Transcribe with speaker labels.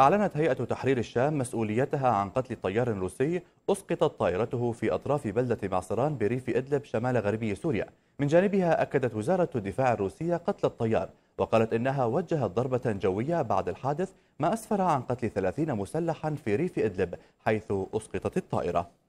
Speaker 1: أعلنت هيئة تحرير الشام مسؤوليتها عن قتل طيار روسي أسقطت طائرته في أطراف بلدة معصران بريف إدلب شمال غربي سوريا من جانبها أكدت وزارة الدفاع الروسية قتل الطيار وقالت إنها وجهت ضربة جوية بعد الحادث ما أسفر عن قتل 30 مسلحا في ريف إدلب حيث أسقطت الطائرة